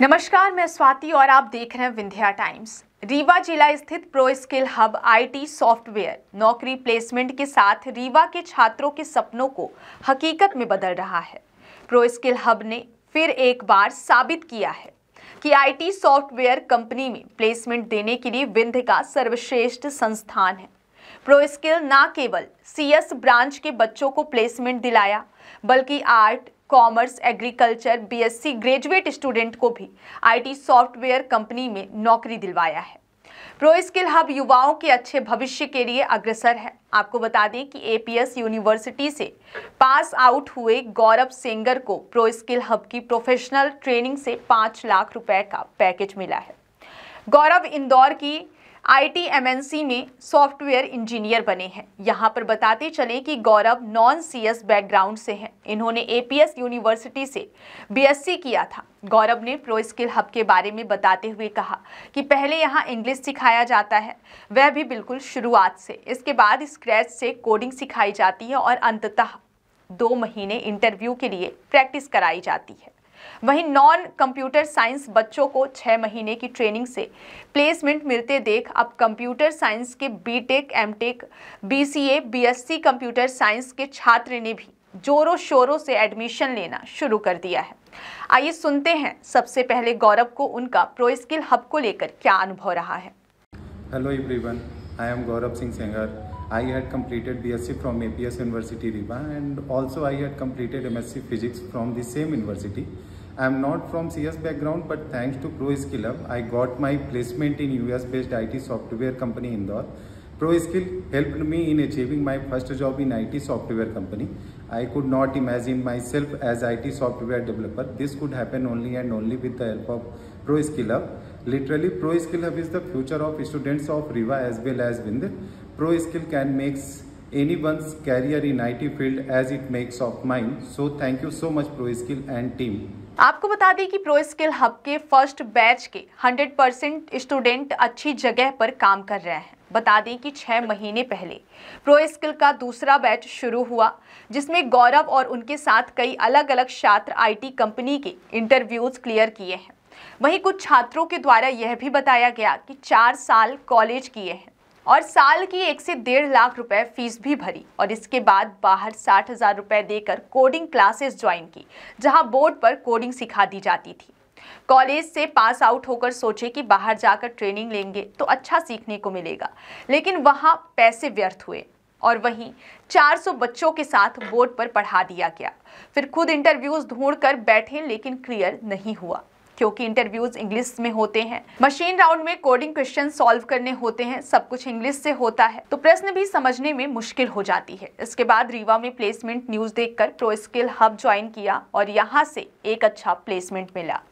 नमस्कार मैं स्वाति और आप देख रहे हैं विंध्या टाइम्स रीवा जिला स्थित Pro Skill Hub IT software नौकरी प्लेसमेंट के साथ रीवा के छात्रों के सपनों को हकीकत में बदल रहा है प्रो स्किल हब ने फिर एक बार साबित किया है कि आईटी सॉफ्टवेयर कंपनी में प्लेसमेंट देने के लिए विंध्य का सर्वश्रेष्ठ संस्थान है प्रो स्किल न केवल सीएस ब्रांच के बच्चों को प्लेसमेंट दिलाया बल्कि art commerce agriculture BSc graduate student को भी आईटी सॉफ्टवेयर कंपनी में नौकरी दिलवाया है प्रो स्किल हब युवाओं के अच्छे भविष्य के लिए अग्रसर है आपको बता दें कि एपीएस यूनिवर्सिटी से पास आउट हुए गौरव सेंगर को प्रो स्किल हब की प्रोफेशनल ट्रेनिंग से पाँच लाख रुपए का पैकेज मिला है गौरव इंदौर की एमएनसी में सॉफ्टवेयर इंजीनियर बने हैं यहाँ पर बताते चलें कि गौरव नॉन सीएस बैकग्राउंड से हैं इन्होंने एपीएस यूनिवर्सिटी से बीएससी किया था गौरव ने प्रो स्किल हब के बारे में बताते हुए कहा कि पहले यहाँ इंग्लिश सिखाया जाता है वह भी बिल्कुल शुरुआत से इसके बाद स्क्रैच से कोडिंग सिखाई जाती है और अंततः दो महीने इंटरव्यू के लिए प्रैक्टिस कराई जाती है वहीं नॉन कंप्यूटर साइंस बच्चों को छः महीने की ट्रेनिंग से प्लेसमेंट मिलते देख अब कंप्यूटर साइंस के BTech MTech BCA BSc computer science के छात्र ने भी जोरों शोरों से एडमिशन लेना शुरू कर दिया है आइए सुनते हैं सबसे पहले गौरव को उनका प्रो स्किल हब को लेकर क्या अनुभव रहा है hello everyone I am Gaurav Singh Sengar I had completed BSc from APS University Riva and also I had completed MSc Physics from the same university. I am not from CS background but thanks to ProSkillup, I got my placement in US based IT software company Indore. ProSkill helped me in achieving my first job in IT software company. I could not imagine myself as IT software developer. This could happen only and only with the help of ProSkill Hub. Literally, ProSkill Hub is the future of students of Riva as well as Vindh. Pro skill can makes anyone's career in IT field as it makes of mine. So thank you so much Pro skill and team. आपको बता दें कि Pro Skill Hub के first batch के 100% percent student अच्छी जगह पर काम कर रहे हैं बता दें कि छः महीने पहले प्रो स्किल का दूसरा बैच शुरू हुआ जिसमें गौरव और उनके साथ कई अलग अलग छात्र आईटी कंपनी के इंटरव्यूज क्लियर किए हैं वहीं कुछ छात्रों के द्वारा यह भी बताया गया कि चार साल कॉलेज किए हैं और साल की एक से डेढ़ लाख रुपए फीस भी भरी और इसके बाद बाहर साठ हजार रुपए देकर कोडिंग क्लासेस ज्वाइन की जहां बोर्ड पर कोडिंग सिखा दी जाती थी कॉलेज से पास आउट होकर सोचे कि बाहर जाकर ट्रेनिंग लेंगे तो अच्छा सीखने को मिलेगा लेकिन वहाँ पैसे व्यर्थ हुए और वहीं 400 बच्चों के साथ बोर्ड पर पढ़ा दिया गया फिर खुद इंटरव्यूज ढूंढ कर बैठे लेकिन क्लियर नहीं हुआ क्योंकि इंटरव्यूज इंग्लिश में होते हैं मशीन राउंड में कोडिंग क्वेश्चन सॉल्व करने होते हैं सब कुछ इंग्लिश से होता है तो प्रश्न भी समझने में मुश्किल हो जाती है इसके बाद रीवा में प्लेसमेंट न्यूज देखकर प्रो स्किल हब ज्वाइन किया और यहाँ से एक अच्छा प्लेसमेंट मिला